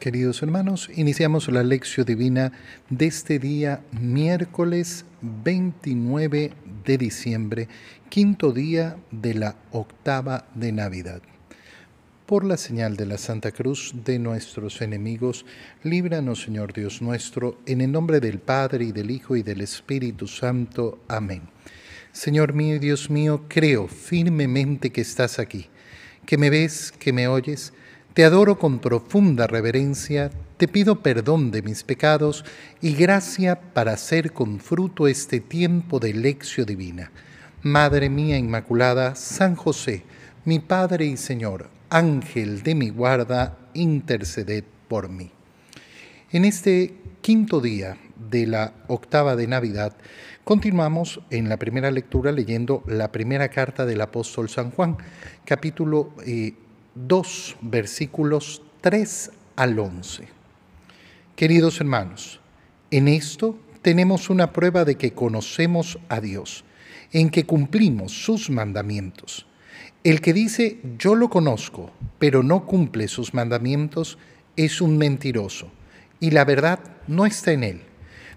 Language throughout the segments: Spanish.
Queridos hermanos, iniciamos la lección divina de este día, miércoles 29 de diciembre, quinto día de la octava de Navidad. Por la señal de la Santa Cruz de nuestros enemigos, líbranos, Señor Dios nuestro, en el nombre del Padre y del Hijo y del Espíritu Santo. Amén. Señor mío y Dios mío, creo firmemente que estás aquí, que me ves, que me oyes te adoro con profunda reverencia, te pido perdón de mis pecados y gracia para hacer con fruto este tiempo de lección divina. Madre mía Inmaculada, San José, mi Padre y Señor, Ángel de mi guarda, interceded por mí. En este quinto día de la octava de Navidad, continuamos en la primera lectura leyendo la primera carta del apóstol San Juan, capítulo eh, 2, versículos 3 al 11. Queridos hermanos, en esto tenemos una prueba de que conocemos a Dios, en que cumplimos sus mandamientos. El que dice yo lo conozco, pero no cumple sus mandamientos, es un mentiroso, y la verdad no está en él.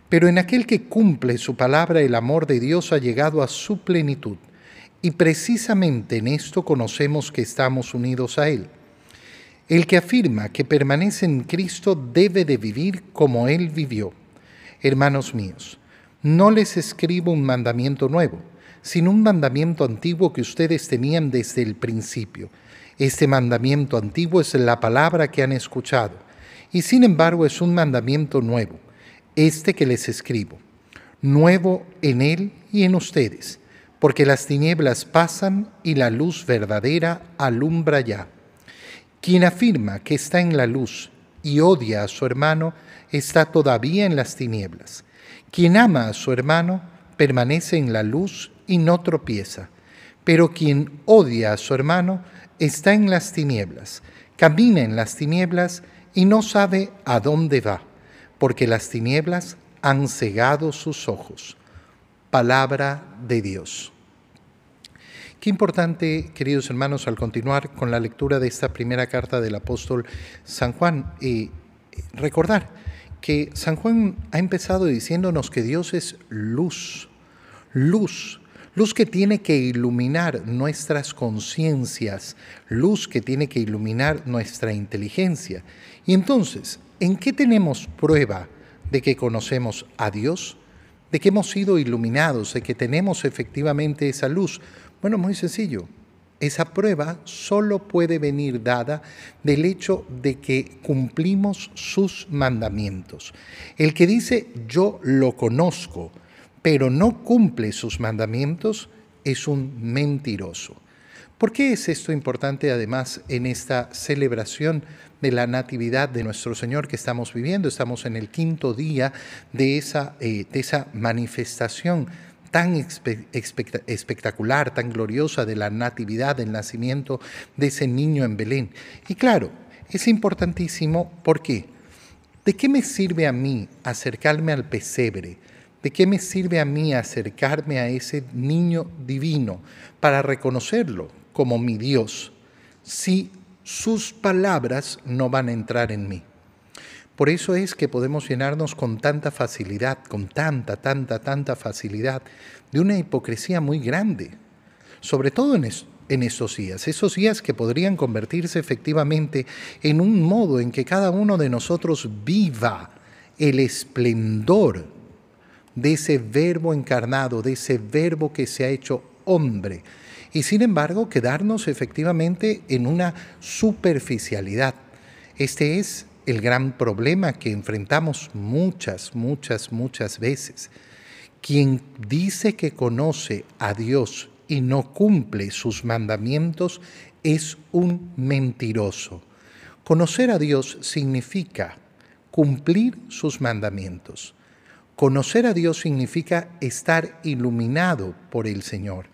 Pero en aquel que cumple su palabra, el amor de Dios ha llegado a su plenitud. Y precisamente en esto conocemos que estamos unidos a Él. El que afirma que permanece en Cristo debe de vivir como Él vivió. Hermanos míos, no les escribo un mandamiento nuevo, sino un mandamiento antiguo que ustedes tenían desde el principio. Este mandamiento antiguo es la palabra que han escuchado, y sin embargo es un mandamiento nuevo, este que les escribo, nuevo en Él y en ustedes porque las tinieblas pasan y la luz verdadera alumbra ya. Quien afirma que está en la luz y odia a su hermano, está todavía en las tinieblas. Quien ama a su hermano, permanece en la luz y no tropieza. Pero quien odia a su hermano, está en las tinieblas, camina en las tinieblas y no sabe a dónde va, porque las tinieblas han cegado sus ojos. Palabra de Dios. Qué importante, queridos hermanos, al continuar con la lectura de esta primera carta del apóstol San Juan, eh, recordar que San Juan ha empezado diciéndonos que Dios es luz, luz, luz que tiene que iluminar nuestras conciencias, luz que tiene que iluminar nuestra inteligencia. Y entonces, ¿en qué tenemos prueba de que conocemos a Dios? de que hemos sido iluminados, de que tenemos efectivamente esa luz? Bueno, muy sencillo. Esa prueba solo puede venir dada del hecho de que cumplimos sus mandamientos. El que dice yo lo conozco, pero no cumple sus mandamientos, es un mentiroso. ¿Por qué es esto importante además en esta celebración de la Natividad de nuestro Señor que estamos viviendo. Estamos en el quinto día de esa, eh, esa manifestación tan espectacular, tan gloriosa de la Natividad, del nacimiento de ese niño en Belén. Y claro, es importantísimo porque ¿de qué me sirve a mí acercarme al pesebre? ¿De qué me sirve a mí acercarme a ese niño divino para reconocerlo como mi Dios si sus palabras no van a entrar en mí. Por eso es que podemos llenarnos con tanta facilidad, con tanta, tanta, tanta facilidad, de una hipocresía muy grande, sobre todo en, esos días, esos días que podrían convertirse efectivamente en un modo en que cada uno de nosotros viva el esplendor de ese verbo encarnado, de ese verbo que se ha hecho hombre, y sin embargo quedarnos efectivamente en una superficialidad. Este es el gran problema que enfrentamos muchas, muchas, muchas veces. Quien dice que conoce a Dios y no cumple sus mandamientos es un mentiroso. Conocer a Dios significa cumplir sus mandamientos. Conocer a Dios significa estar iluminado por el Señor.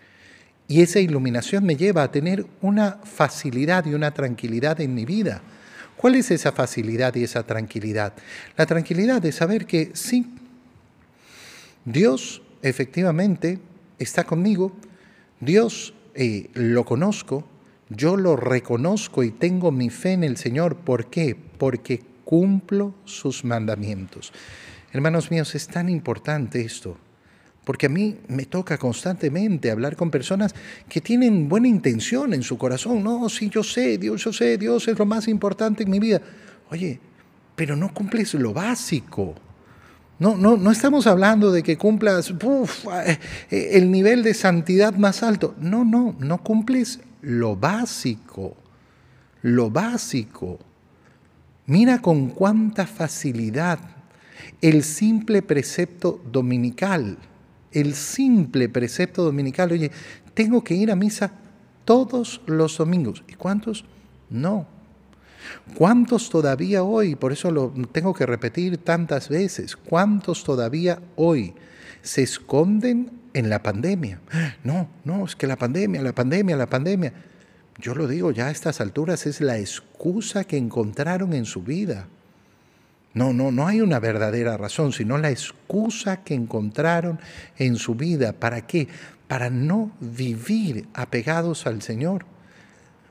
Y esa iluminación me lleva a tener una facilidad y una tranquilidad en mi vida. ¿Cuál es esa facilidad y esa tranquilidad? La tranquilidad de saber que sí, Dios efectivamente está conmigo, Dios eh, lo conozco, yo lo reconozco y tengo mi fe en el Señor. ¿Por qué? Porque cumplo sus mandamientos. Hermanos míos, es tan importante esto porque a mí me toca constantemente hablar con personas que tienen buena intención en su corazón. No, sí, yo sé, Dios, yo sé, Dios es lo más importante en mi vida. Oye, pero no cumples lo básico. No, no, no estamos hablando de que cumplas eh, eh, el nivel de santidad más alto. No, no, no cumples lo básico. Lo básico. Mira con cuánta facilidad el simple precepto dominical el simple precepto dominical, oye, tengo que ir a misa todos los domingos. ¿Y cuántos? No. ¿Cuántos todavía hoy? Por eso lo tengo que repetir tantas veces. ¿Cuántos todavía hoy se esconden en la pandemia? No, no, es que la pandemia, la pandemia, la pandemia. Yo lo digo ya a estas alturas, es la excusa que encontraron en su vida. No, no, no hay una verdadera razón, sino la excusa que encontraron en su vida. ¿Para qué? Para no vivir apegados al Señor.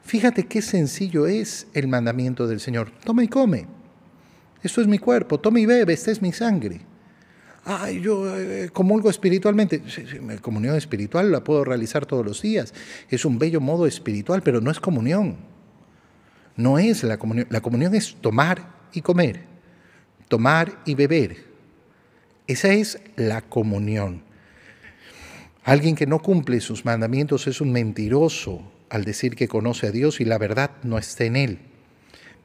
Fíjate qué sencillo es el mandamiento del Señor. Toma y come. Esto es mi cuerpo. Toma y bebe. Esta es mi sangre. Ay, yo eh, eh, comulgo espiritualmente. La comunión espiritual la puedo realizar todos los días. Es un bello modo espiritual, pero no es comunión. No es la comunión. La comunión es tomar y comer tomar y beber. Esa es la comunión. Alguien que no cumple sus mandamientos es un mentiroso al decir que conoce a Dios y la verdad no está en él.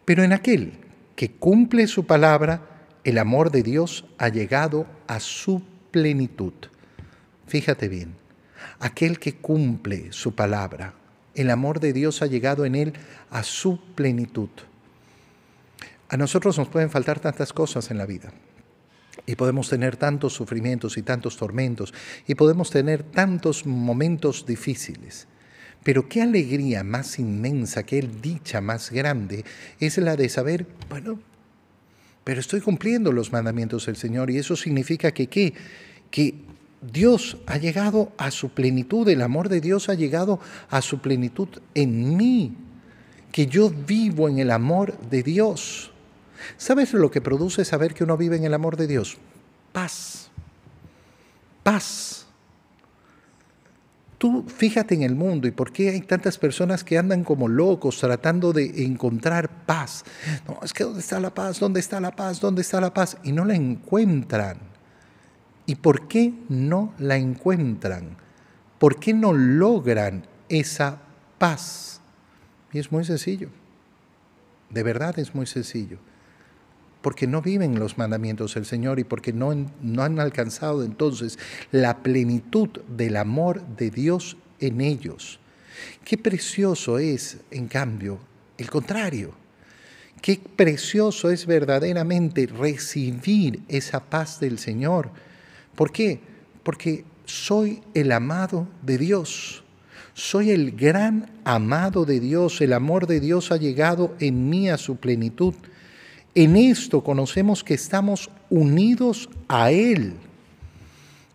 Pero en aquel que cumple su palabra, el amor de Dios ha llegado a su plenitud. Fíjate bien, aquel que cumple su palabra, el amor de Dios ha llegado en él a su plenitud. A nosotros nos pueden faltar tantas cosas en la vida. Y podemos tener tantos sufrimientos y tantos tormentos. Y podemos tener tantos momentos difíciles. Pero qué alegría más inmensa, qué dicha más grande es la de saber, bueno, pero estoy cumpliendo los mandamientos del Señor. Y eso significa que qué? Que Dios ha llegado a su plenitud, el amor de Dios ha llegado a su plenitud en mí. Que yo vivo en el amor de Dios ¿Sabes lo que produce saber que uno vive en el amor de Dios? Paz. Paz. Tú fíjate en el mundo y por qué hay tantas personas que andan como locos tratando de encontrar paz. No, es que ¿dónde está la paz? ¿Dónde está la paz? ¿Dónde está la paz? Y no la encuentran. ¿Y por qué no la encuentran? ¿Por qué no logran esa paz? Y es muy sencillo. De verdad es muy sencillo porque no viven los mandamientos del Señor y porque no, han alcanzado entonces la plenitud del amor de Dios en ellos. Qué precioso es, en cambio, el contrario. Qué precioso es verdaderamente recibir esa paz del Señor. ¿Por qué? Porque soy el amado de Dios. Soy el gran amado de Dios. El amor de Dios ha llegado en mí a su plenitud. En esto conocemos que estamos unidos a Él.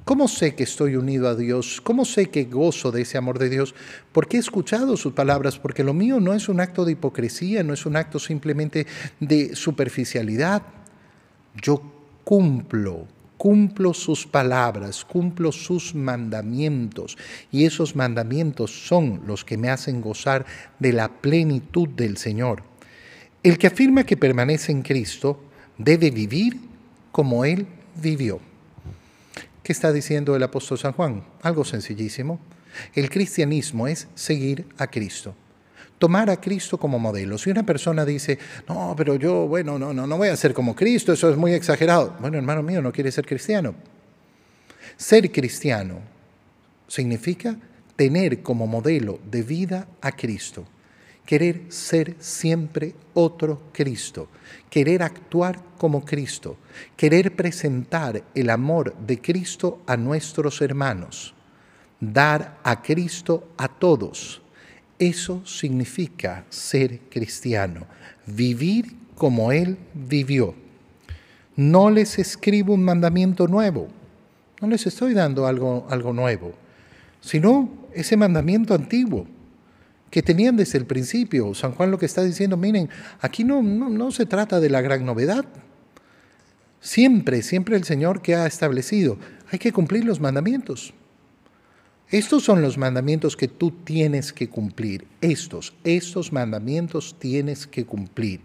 ¿Cómo sé que estoy unido a Dios? ¿Cómo sé que gozo de ese amor de Dios? Porque he escuchado sus palabras, porque lo mío no es un acto de hipocresía, no es un acto simplemente de superficialidad. Yo cumplo, cumplo sus palabras, cumplo sus mandamientos, y esos mandamientos son los que me hacen gozar de la plenitud del Señor. El que afirma que permanece en Cristo debe vivir como Él vivió. ¿Qué está diciendo el apóstol San Juan? Algo sencillísimo. El cristianismo es seguir a Cristo. Tomar a Cristo como modelo. Si una persona dice, no, pero yo, bueno, no, no, no voy a ser como Cristo, eso es muy exagerado. Bueno, hermano mío, no quiere ser cristiano. Ser cristiano significa tener como modelo de vida a Cristo querer ser siempre otro Cristo, querer actuar como Cristo, querer presentar el amor de Cristo a nuestros hermanos, dar a Cristo a todos. Eso significa ser cristiano, vivir como Él vivió. No les escribo un mandamiento nuevo, no les estoy dando algo, algo nuevo, sino ese mandamiento antiguo que tenían desde el principio. San Juan lo que está diciendo, miren, aquí no, no, se trata de la gran novedad. Siempre, siempre el Señor que ha establecido, hay que cumplir los mandamientos. Estos son los mandamientos que tú tienes que cumplir. Estos, estos mandamientos tienes que cumplir.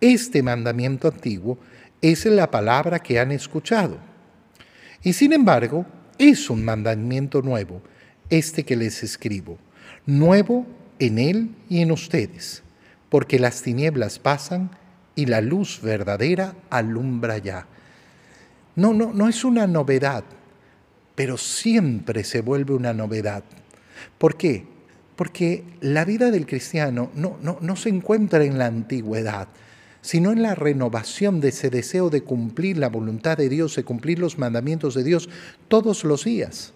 Este mandamiento antiguo es la palabra que han escuchado. Y sin embargo, es un mandamiento nuevo, este que les escribo. Nuevo en Él y en ustedes, porque las tinieblas pasan y la luz verdadera alumbra ya. No, no, no es una novedad, pero siempre se vuelve una novedad. ¿Por qué? Porque la vida del cristiano no, no, no se encuentra en la antigüedad, sino en la renovación de ese deseo de cumplir la voluntad de Dios, de cumplir los mandamientos de Dios todos los días.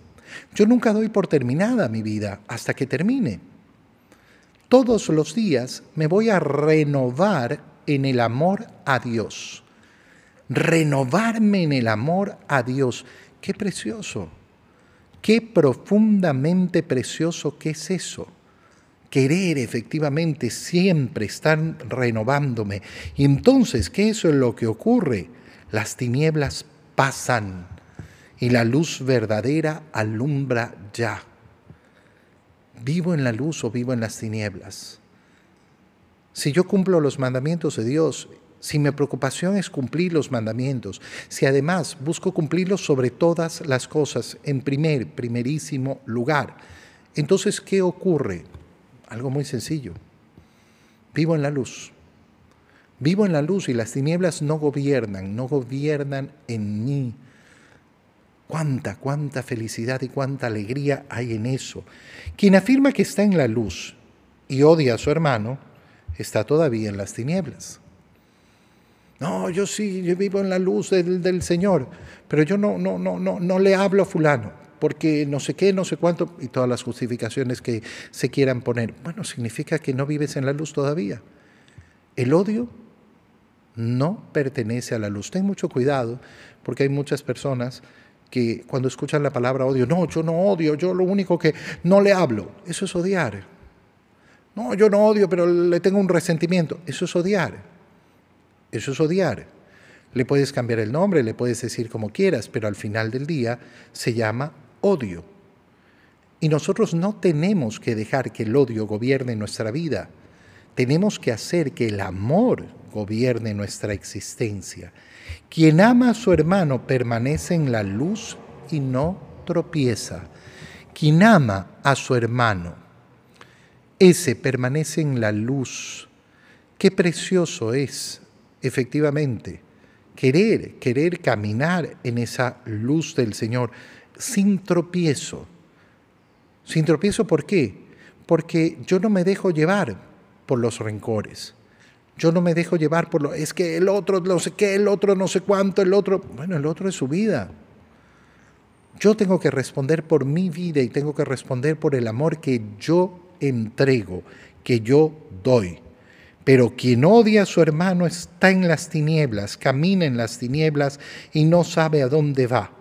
Yo nunca doy por terminada mi vida hasta que termine. Todos los días me voy a renovar en el amor a Dios. Renovarme en el amor a Dios. Qué precioso. Qué profundamente precioso que es eso. Querer efectivamente siempre estar renovándome. Y entonces, ¿qué es lo que ocurre? Las tinieblas pasan y la luz verdadera alumbra ya vivo en la luz o vivo en las tinieblas. Si yo cumplo los mandamientos de Dios, si mi preocupación es cumplir los mandamientos, si además busco cumplirlos sobre todas las cosas en primer, primerísimo lugar, entonces, ¿qué ocurre? Algo muy sencillo. Vivo en la luz. Vivo en la luz y las tinieblas no gobiernan, no gobiernan en mí Cuánta, cuánta felicidad y cuánta alegría hay en eso. Quien afirma que está en la luz y odia a su hermano, está todavía en las tinieblas. No, yo sí, yo vivo en la luz del, Señor, pero yo no, no, no, no, no le hablo a fulano, porque no sé qué, no sé cuánto, y todas las justificaciones que se quieran poner. Bueno, significa que no vives en la luz todavía. El odio no pertenece a la luz. Ten mucho cuidado, porque hay muchas personas que cuando escuchan la palabra odio, no, yo no odio, yo lo único que no le hablo, eso es odiar. No, yo no odio, pero le tengo un resentimiento, eso es odiar. Eso es odiar. Le puedes cambiar el nombre, le puedes decir como quieras, pero al final del día se llama odio. Y nosotros no tenemos que dejar que el odio gobierne nuestra vida. Tenemos que hacer que el amor gobierne nuestra existencia. Quien ama a su hermano permanece en la luz y no tropieza. Quien ama a su hermano, ese permanece en la luz. Qué precioso es, efectivamente, querer, querer caminar en esa luz del Señor sin tropiezo. Sin tropiezo, ¿por qué? Porque yo no me dejo llevar por los rencores. Yo no me dejo llevar por lo, es que el otro no sé qué, el otro no sé cuánto, el otro. Bueno, el otro es su vida. Yo tengo que responder por mi vida y tengo que responder por el amor que yo entrego, que yo doy. Pero quien odia a su hermano está en las tinieblas, camina en las tinieblas y no sabe a dónde va,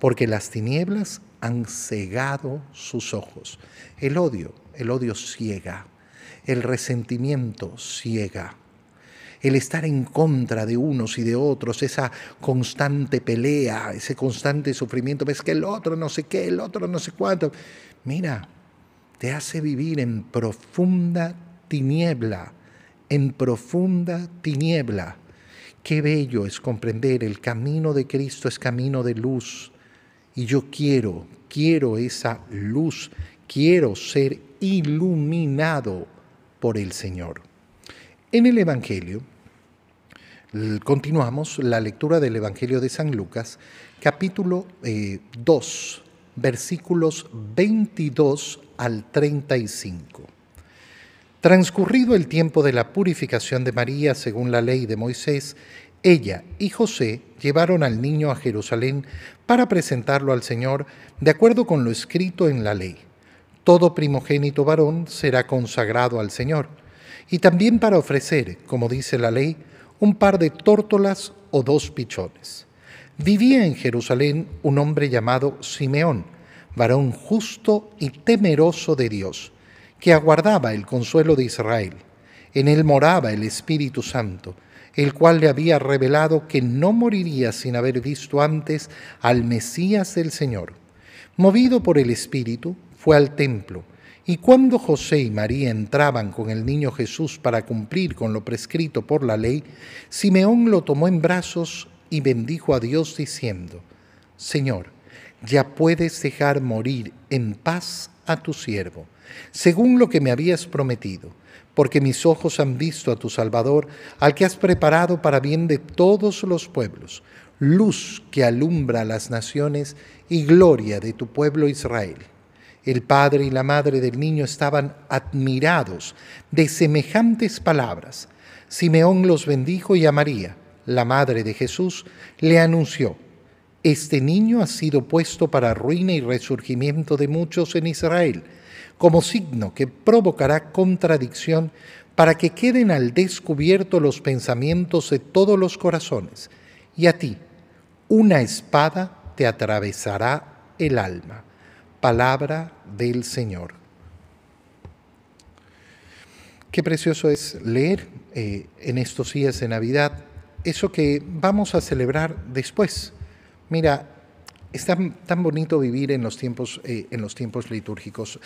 porque las tinieblas han cegado sus ojos. El odio, el odio ciega, el resentimiento ciega el estar en contra de unos y de otros, esa constante pelea, ese constante sufrimiento, ves que el otro no sé qué, el otro no sé cuánto. Mira, te hace vivir en profunda tiniebla, en profunda tiniebla. Qué bello es comprender el camino de Cristo es camino de luz. Y yo quiero, quiero esa luz, quiero ser iluminado por el Señor. En el Evangelio Continuamos la lectura del Evangelio de San Lucas, capítulo 2, eh, versículos 22 al 35. Transcurrido el tiempo de la purificación de María según la ley de Moisés, ella y José llevaron al niño a Jerusalén para presentarlo al Señor de acuerdo con lo escrito en la ley. Todo primogénito varón será consagrado al Señor, y también para ofrecer, como dice la ley, un par de tórtolas o dos pichones. Vivía en Jerusalén un hombre llamado Simeón, varón justo y temeroso de Dios, que aguardaba el consuelo de Israel. En él moraba el Espíritu Santo, el cual le había revelado que no moriría sin haber visto antes al Mesías del Señor. Movido por el Espíritu, fue al templo y cuando José y María entraban con el niño Jesús para cumplir con lo prescrito por la ley, Simeón lo tomó en brazos y bendijo a Dios diciendo, Señor, ya puedes dejar morir en paz a tu siervo, según lo que me habías prometido, porque mis ojos han visto a tu Salvador, al que has preparado para bien de todos los pueblos, luz que alumbra las naciones y gloria de tu pueblo Israel. El padre y la madre del niño estaban admirados de semejantes palabras. Simeón los bendijo y a María, la madre de Jesús, le anunció, Este niño ha sido puesto para ruina y resurgimiento de muchos en Israel, como signo que provocará contradicción para que queden al descubierto los pensamientos de todos los corazones, y a ti una espada te atravesará el alma palabra del Señor. Qué precioso es leer eh, en estos días de Navidad eso que vamos a celebrar después. Mira, es tan, bonito vivir en los, tiempos, eh, en los tiempos litúrgicos.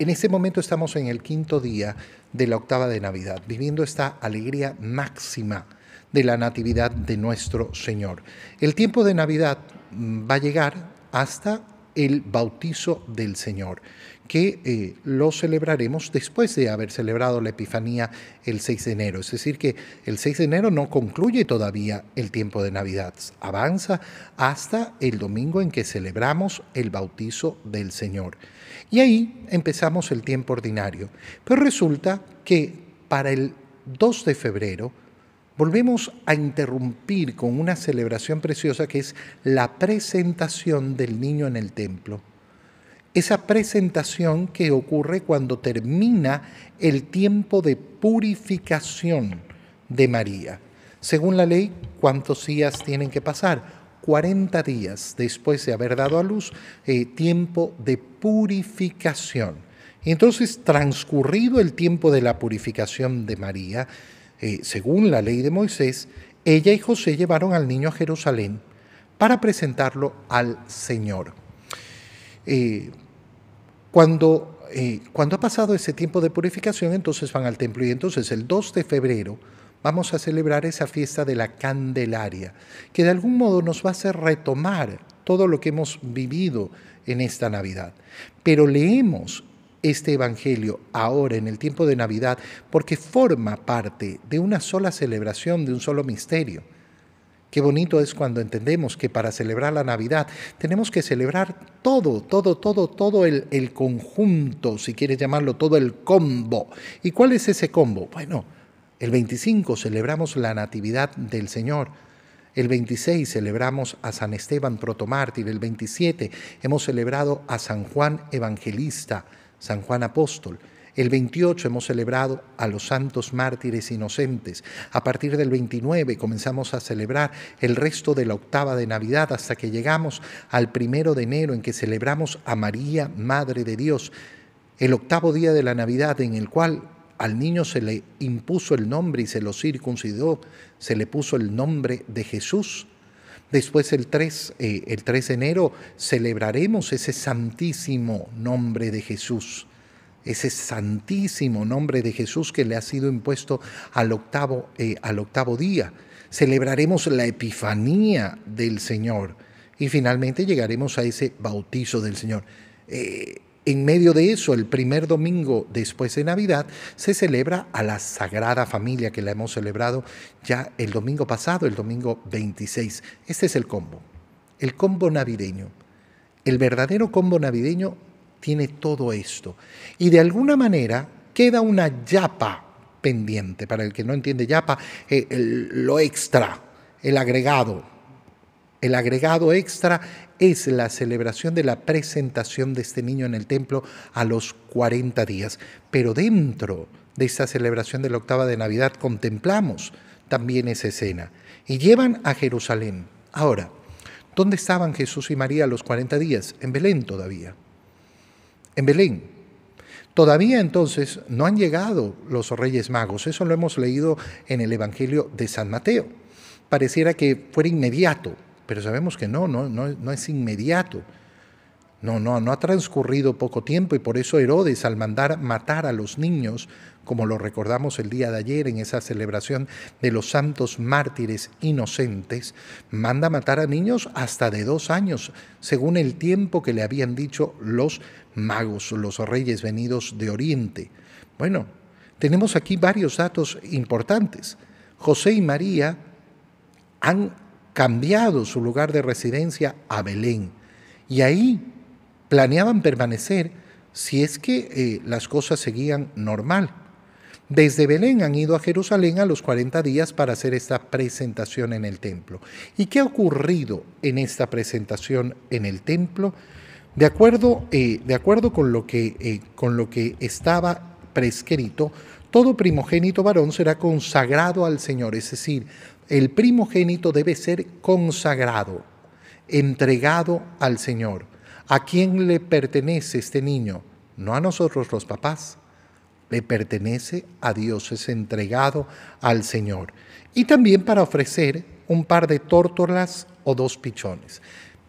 En este momento estamos en el quinto día de la octava de Navidad, viviendo esta alegría máxima de la Natividad de nuestro Señor. El tiempo de Navidad mm, va a llegar hasta el bautizo del Señor, que eh, lo celebraremos después de haber celebrado la Epifanía el 6 de enero. Es decir, que el 6 de enero no concluye todavía el tiempo de Navidad, avanza hasta el domingo en que celebramos el bautizo del Señor. Y ahí empezamos el tiempo ordinario. Pero resulta que para el 2 de febrero, Volvemos a interrumpir con una celebración preciosa que es la presentación del niño en el templo. Esa presentación que ocurre cuando termina el tiempo de purificación de María. Según la ley, ¿cuántos días tienen que pasar? 40 días después de haber dado a luz, eh, tiempo de purificación. Y Entonces, transcurrido el tiempo de la purificación de María, eh, según la ley de Moisés, ella y José llevaron al niño a Jerusalén para presentarlo al Señor. Eh, cuando, eh, cuando ha pasado ese tiempo de purificación, entonces van al templo y entonces el 2 de febrero vamos a celebrar esa fiesta de la Candelaria, que de algún modo nos va a hacer retomar todo lo que hemos vivido en esta Navidad. Pero leemos este Evangelio ahora en el tiempo de Navidad porque forma parte de una sola celebración, de un solo misterio. Qué bonito es cuando entendemos que para celebrar la Navidad tenemos que celebrar todo, todo, todo, todo el, conjunto, si quieres llamarlo, todo el combo. ¿Y cuál es ese combo? Bueno, el 25 celebramos la Natividad del Señor. El 26 celebramos a San Esteban Protomártir. El 27 hemos celebrado a San Juan Evangelista. San Juan Apóstol. El 28 hemos celebrado a los santos mártires inocentes. A partir del 29 comenzamos a celebrar el resto de la octava de Navidad hasta que llegamos al primero de enero en que celebramos a María, Madre de Dios. El octavo día de la Navidad en el cual al niño se le impuso el nombre y se lo circuncidó, se le puso el nombre de Jesús. Después el 3, eh, el 3 de enero celebraremos ese santísimo nombre de Jesús, ese santísimo nombre de Jesús que le ha sido impuesto al octavo, eh, al octavo día. Celebraremos la epifanía del Señor y finalmente llegaremos a ese bautizo del Señor. Eh, en medio de eso, el primer domingo después de Navidad, se celebra a la Sagrada Familia, que la hemos celebrado ya el domingo pasado, el domingo 26. Este es el combo, el combo navideño. El verdadero combo navideño tiene todo esto. Y de alguna manera queda una yapa pendiente. Para el que no entiende yapa, eh, lo extra, el agregado. El agregado extra es la celebración de la presentación de este niño en el templo a los 40 días. Pero dentro de esta celebración de la octava de Navidad contemplamos también esa escena. Y llevan a Jerusalén. Ahora, ¿dónde estaban Jesús y María a los 40 días? En Belén todavía. En Belén. Todavía entonces no han llegado los reyes magos. Eso lo hemos leído en el Evangelio de San Mateo. Pareciera que fuera inmediato pero sabemos que no, no, no, no es inmediato. No, no, no ha transcurrido poco tiempo y por eso Herodes, al mandar matar a los niños, como lo recordamos el día de ayer en esa celebración de los santos mártires inocentes, manda matar a niños hasta de dos años, según el tiempo que le habían dicho los magos, los reyes venidos de Oriente. Bueno, tenemos aquí varios datos importantes. José y María han cambiado su lugar de residencia a Belén. Y ahí planeaban permanecer si es que eh, las cosas seguían normal. Desde Belén han ido a Jerusalén a los 40 días para hacer esta presentación en el templo. ¿Y qué ha ocurrido en esta presentación en el templo? De acuerdo, eh, de acuerdo con, lo que, eh, con lo que estaba prescrito, todo primogénito varón será consagrado al Señor, es decir, el primogénito debe ser consagrado, entregado al Señor. ¿A quién le pertenece este niño? No a nosotros los papás, le pertenece a Dios, es entregado al Señor. Y también para ofrecer un par de tórtolas o dos pichones.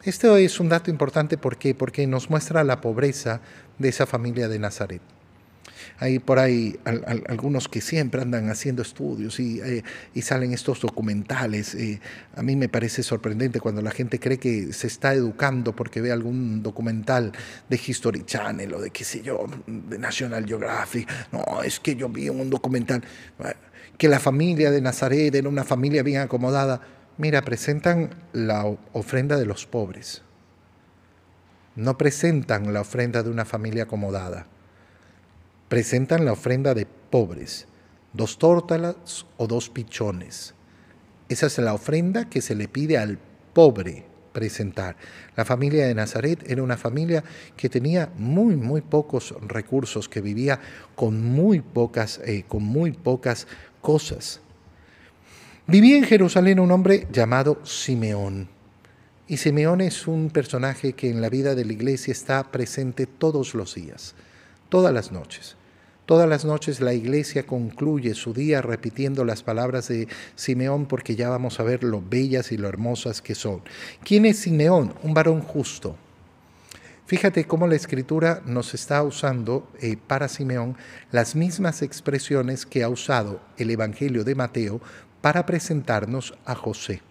Este es un dato importante ¿por qué? porque nos muestra la pobreza de esa familia de Nazaret. Hay por ahí algunos que siempre andan haciendo estudios y, eh, salen estos documentales. Eh, a mí me parece sorprendente cuando la gente cree que se está educando porque ve algún documental de History Channel o de qué sé yo, de National Geographic. No, es que yo vi un documental eh, que la familia de Nazaret era una familia bien acomodada. Mira, presentan la ofrenda de los pobres. No presentan la ofrenda de una familia acomodada presentan la ofrenda de pobres, dos tórtalas o dos pichones. Esa es la ofrenda que se le pide al pobre presentar. La familia de Nazaret era una familia que tenía muy, muy pocos recursos, que vivía con muy pocas, eh, con muy pocas cosas. Vivía en Jerusalén un hombre llamado Simeón. Y Simeón es un personaje que en la vida de la iglesia está presente todos los días, todas las noches. Todas las noches la iglesia concluye su día repitiendo las palabras de Simeón porque ya vamos a ver lo bellas y lo hermosas que son. ¿Quién es Simeón? Un varón justo. Fíjate cómo la escritura nos está usando eh, para Simeón las mismas expresiones que ha usado el Evangelio de Mateo para presentarnos a José.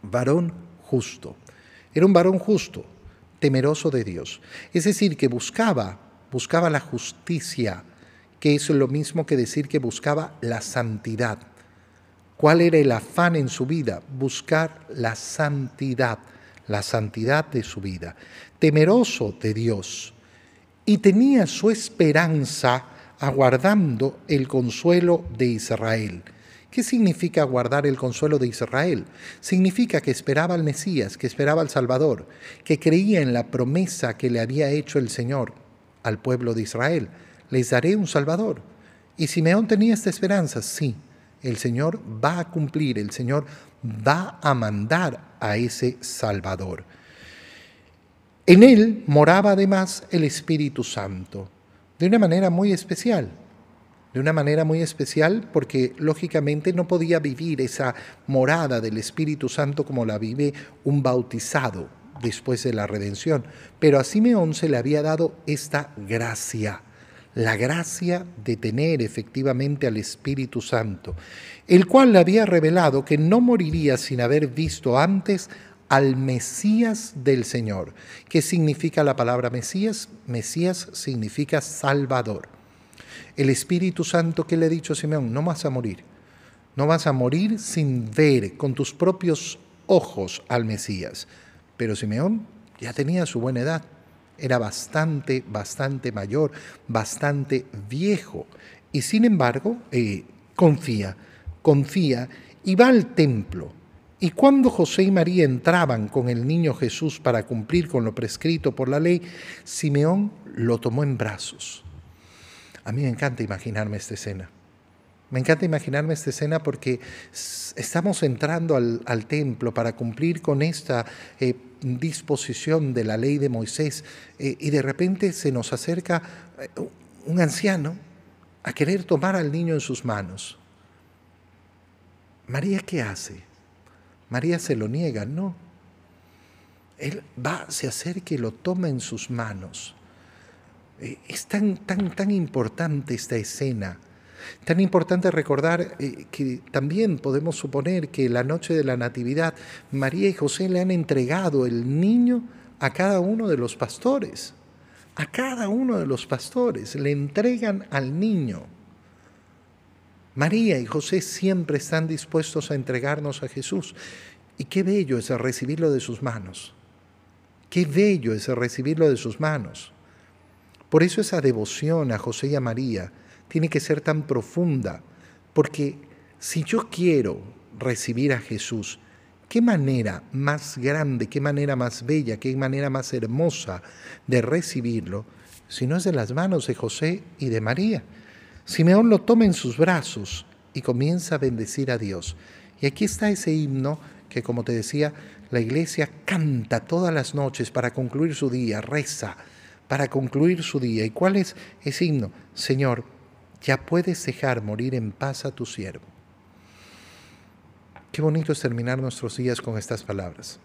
Varón justo. Era un varón justo, temeroso de Dios. Es decir, que buscaba, buscaba la justicia, que es lo mismo que decir que buscaba la santidad. ¿Cuál era el afán en su vida? Buscar la santidad, la santidad de su vida. Temeroso de Dios. Y tenía su esperanza aguardando el consuelo de Israel. ¿Qué significa aguardar el consuelo de Israel? Significa que esperaba al Mesías, que esperaba al Salvador, que creía en la promesa que le había hecho el Señor al pueblo de Israel les daré un Salvador. Y Simeón tenía esta esperanza, sí, el Señor va a cumplir, el Señor va a mandar a ese Salvador. En él moraba además el Espíritu Santo, de una manera muy especial, de una manera muy especial porque lógicamente no podía vivir esa morada del Espíritu Santo como la vive un bautizado después de la redención, pero a Simeón se le había dado esta gracia la gracia de tener efectivamente al Espíritu Santo, el cual le había revelado que no moriría sin haber visto antes al Mesías del Señor. ¿Qué significa la palabra Mesías? Mesías significa Salvador. El Espíritu Santo que le ha dicho a Simeón, no vas a morir, no vas a morir sin ver con tus propios ojos al Mesías. Pero Simeón ya tenía su buena edad, era bastante, bastante mayor, bastante viejo. Y sin embargo, eh, confía, confía y va al templo. Y cuando José y María entraban con el niño Jesús para cumplir con lo prescrito por la ley, Simeón lo tomó en brazos. A mí me encanta imaginarme esta escena. Me encanta imaginarme esta escena porque estamos entrando al, templo para cumplir con esta eh, disposición de la ley de Moisés eh, y de repente se nos acerca eh, un anciano a querer tomar al niño en sus manos. María, ¿qué hace? María se lo niega, no. Él va, se acerca y lo toma en sus manos. es tan, tan, tan importante esta escena Tan importante recordar eh, que también podemos suponer que la noche de la Natividad María y José le han entregado el niño a cada uno de los pastores. A cada uno de los pastores le entregan al niño. María y José siempre están dispuestos a entregarnos a Jesús. Y qué bello es recibirlo de sus manos. Qué bello es recibirlo de sus manos. Por eso esa devoción a José y a María tiene que ser tan profunda, porque si yo quiero recibir a Jesús, ¿qué manera más grande, qué manera más bella, qué manera más hermosa de recibirlo si no es de las manos de José y de María? Simeón lo toma en sus brazos y comienza a bendecir a Dios. Y aquí está ese himno que, como te decía, la iglesia canta todas las noches para concluir su día, reza para concluir su día. ¿Y cuál es ese himno? Señor, ya puedes dejar morir en paz a tu siervo. Qué bonito es terminar nuestros días con estas palabras.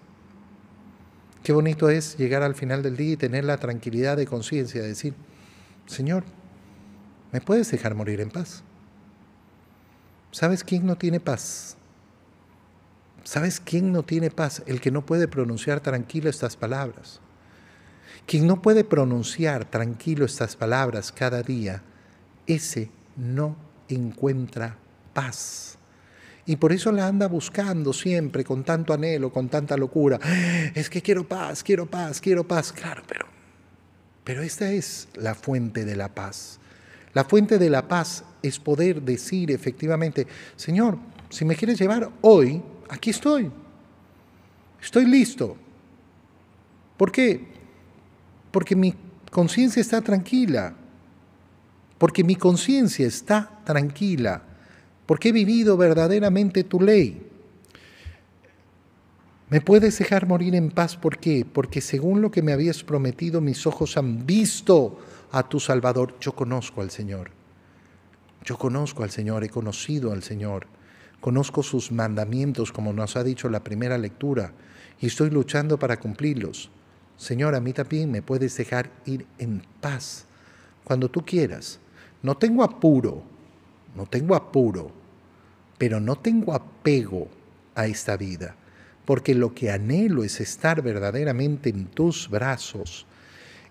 Qué bonito es llegar al final del día y tener la tranquilidad de conciencia, de decir, Señor, ¿me puedes dejar morir en paz? ¿Sabes quién no tiene paz? ¿Sabes quién no tiene paz? El que no puede pronunciar tranquilo estas palabras. Quien no puede pronunciar tranquilo estas palabras cada día ese no encuentra paz. Y por eso la anda buscando siempre, con tanto anhelo, con tanta locura. Es que quiero paz, quiero paz, quiero paz. Claro, pero, pero esta es la fuente de la paz. La fuente de la paz es poder decir efectivamente, Señor, si me quieres llevar hoy, aquí estoy. Estoy listo. ¿Por qué? Porque mi conciencia está tranquila porque mi conciencia está tranquila, porque he vivido verdaderamente tu ley. ¿Me puedes dejar morir en paz? ¿Por qué? Porque según lo que me habías prometido, mis ojos han visto a tu Salvador. Yo conozco al Señor. Yo conozco al Señor, he conocido al Señor. Conozco sus mandamientos, como nos ha dicho la primera lectura, y estoy luchando para cumplirlos. Señor, a mí también me puedes dejar ir en paz cuando tú quieras, no tengo apuro, no tengo apuro, pero no tengo apego a esta vida, porque lo que anhelo es estar verdaderamente en tus brazos.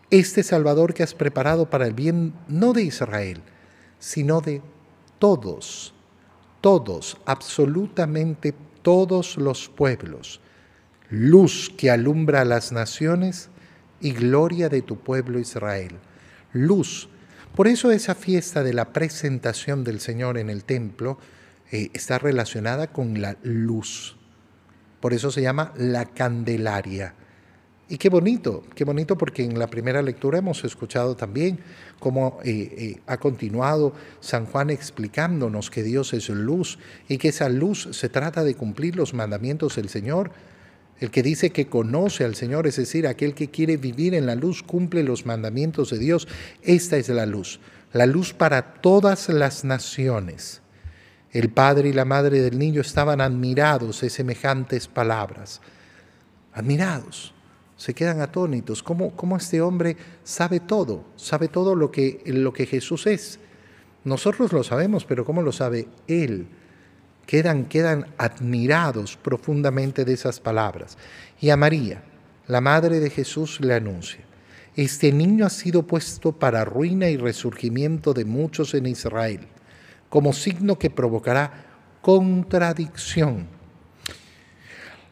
Este Salvador que has preparado para el bien no de Israel, sino de todos, todos, absolutamente todos los pueblos, luz que alumbra a las naciones y gloria de tu pueblo Israel, luz por eso esa fiesta de la presentación del Señor en el templo eh, está relacionada con la luz. Por eso se llama la Candelaria. Y qué bonito, qué bonito porque en la primera lectura hemos escuchado también cómo eh, eh, ha continuado San Juan explicándonos que Dios es luz y que esa luz se trata de cumplir los mandamientos del Señor el que dice que conoce al Señor, es decir, aquel que quiere vivir en la luz, cumple los mandamientos de Dios. Esta es la luz, la luz para todas las naciones. El padre y la madre del niño estaban admirados de semejantes palabras. Admirados. Se quedan atónitos. ¿Cómo, este hombre sabe todo? Sabe todo lo que, lo que Jesús es. Nosotros lo sabemos, pero ¿cómo lo sabe Él? quedan, quedan admirados profundamente de esas palabras. Y a María, la madre de Jesús, le anuncia, este niño ha sido puesto para ruina y resurgimiento de muchos en Israel, como signo que provocará contradicción.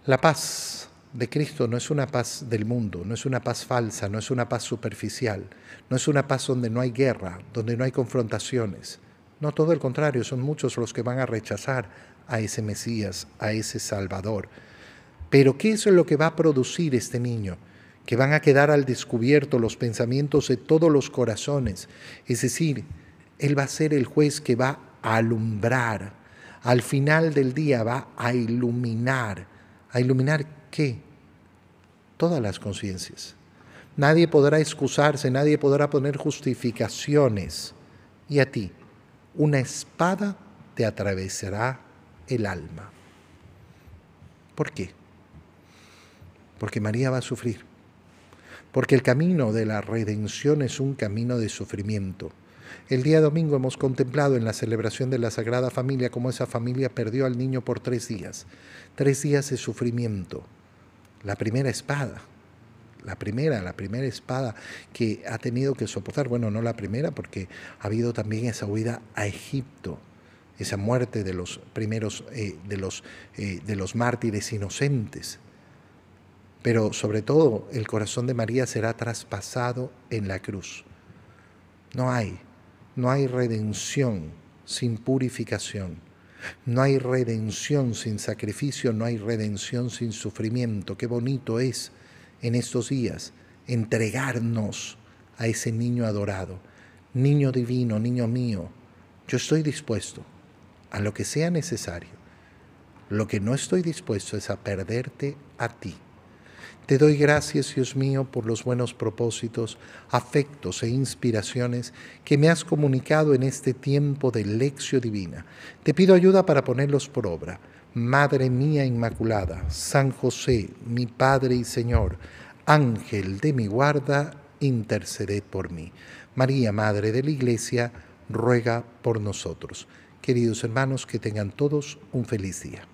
La paz de Cristo no es una paz del mundo, no es una paz falsa, no es una paz superficial, no es una paz donde no hay guerra, donde no hay confrontaciones, no todo el contrario, son muchos los que van a rechazar a ese Mesías, a ese Salvador. Pero ¿qué es lo que va a producir este niño? Que van a quedar al descubierto los pensamientos de todos los corazones. Es decir, Él va a ser el juez que va a alumbrar. Al final del día va a iluminar. ¿A iluminar qué? Todas las conciencias. Nadie podrá excusarse, nadie podrá poner justificaciones. ¿Y a ti? una espada te atravesará el alma. ¿Por qué? Porque María va a sufrir. Porque el camino de la redención es un camino de sufrimiento. El día domingo hemos contemplado en la celebración de la Sagrada Familia cómo esa familia perdió al niño por tres días. Tres días de sufrimiento. La primera espada, la primera, la primera espada que ha tenido que soportar, bueno, no la primera porque ha habido también esa huida a Egipto, esa muerte de los primeros, eh, de, los, eh, de los mártires inocentes. Pero sobre todo el corazón de María será traspasado en la cruz. No hay, no hay redención sin purificación. No hay redención sin sacrificio, no hay redención sin sufrimiento. Qué bonito es en estos días, entregarnos a ese niño adorado, niño divino, niño mío. Yo estoy dispuesto a lo que sea necesario. Lo que no estoy dispuesto es a perderte a ti. Te doy gracias, Dios mío, por los buenos propósitos, afectos e inspiraciones que me has comunicado en este tiempo de lección divina. Te pido ayuda para ponerlos por obra Madre mía Inmaculada, San José, mi Padre y Señor, Ángel de mi guarda, interceded por mí. María, Madre de la Iglesia, ruega por nosotros. Queridos hermanos, que tengan todos un feliz día.